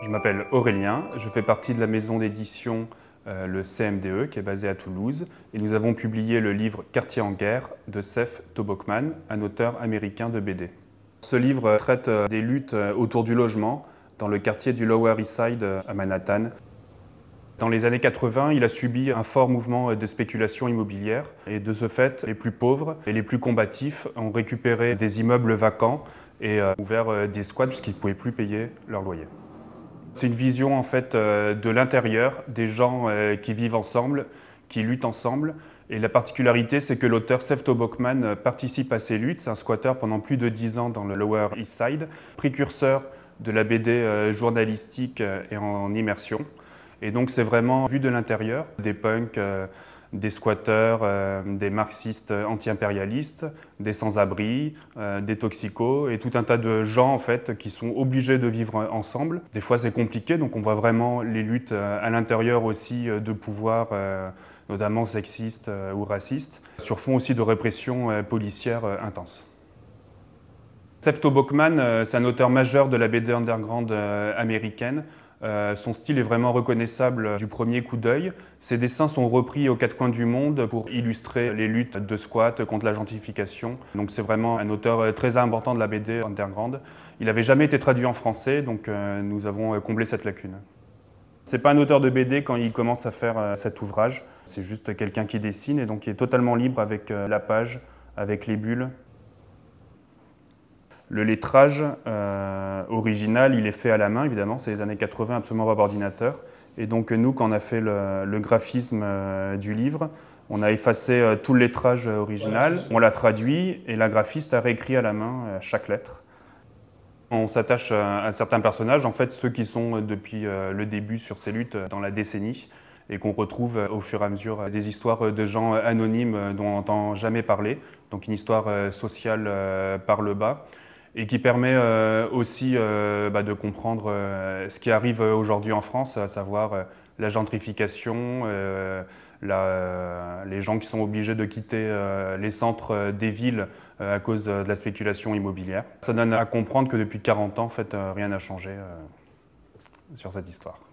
Je m'appelle Aurélien, je fais partie de la maison d'édition euh, le CMDE qui est basée à Toulouse et nous avons publié le livre Quartier en guerre de Seth Tobokman, un auteur américain de BD. Ce livre traite euh, des luttes euh, autour du logement dans le quartier du Lower East Side à Manhattan. Dans les années 80, il a subi un fort mouvement de spéculation immobilière et de ce fait, les plus pauvres et les plus combatifs ont récupéré des immeubles vacants et ouvert des squats puisqu'ils ne pouvaient plus payer leur loyer. C'est une vision en fait euh, de l'intérieur, des gens euh, qui vivent ensemble, qui luttent ensemble. Et la particularité, c'est que l'auteur Sefto Bokman euh, participe à ces luttes. C'est un squatter pendant plus de dix ans dans le Lower East Side, précurseur de la BD journalistique et en immersion. Et donc c'est vraiment vu de l'intérieur, des punks des squatteurs, euh, des marxistes anti-impérialistes, des sans-abri, euh, des toxicos et tout un tas de gens en fait qui sont obligés de vivre ensemble. Des fois c'est compliqué, donc on voit vraiment les luttes euh, à l'intérieur aussi de pouvoirs, notamment sexistes ou racistes, sur fond aussi de répression policière intense. Sefto Bockman c'est un auteur majeur de la BD underground américaine. Euh, son style est vraiment reconnaissable euh, du premier coup d'œil. Ses dessins sont repris aux quatre coins du monde pour illustrer les luttes de squat contre la gentrification. Donc c'est vraiment un auteur euh, très important de la BD underground. Il n'avait jamais été traduit en français, donc nous avons comblé cette lacune. Ce n'est pas un auteur de BD quand il commence à faire cet ouvrage. C'est juste quelqu'un qui dessine et donc qui est totalement libre avec la page, avec les bulles. Le lettrage euh, original, il est fait à la main, évidemment, c'est les années 80, absolument pas ordinateur. Et donc nous, quand on a fait le, graphisme euh, du livre, on a effacé euh, tout le lettrage original, on l'a traduit et la graphiste a réécrit à la main chaque lettre. On s'attache à certains personnages, en fait ceux qui sont depuis le début sur ces luttes dans la décennie et qu'on retrouve au fur et à mesure des histoires de gens anonymes dont on n'entend jamais parler, donc une histoire sociale par le bas et qui permet euh, aussi euh, bah, de comprendre euh, ce qui arrive aujourd'hui en France, à savoir la gentrification, les gens qui sont obligés de quitter les centres des villes à cause de la spéculation immobilière. Ça donne à comprendre que depuis 40 ans, en fait, rien n'a changé sur cette histoire.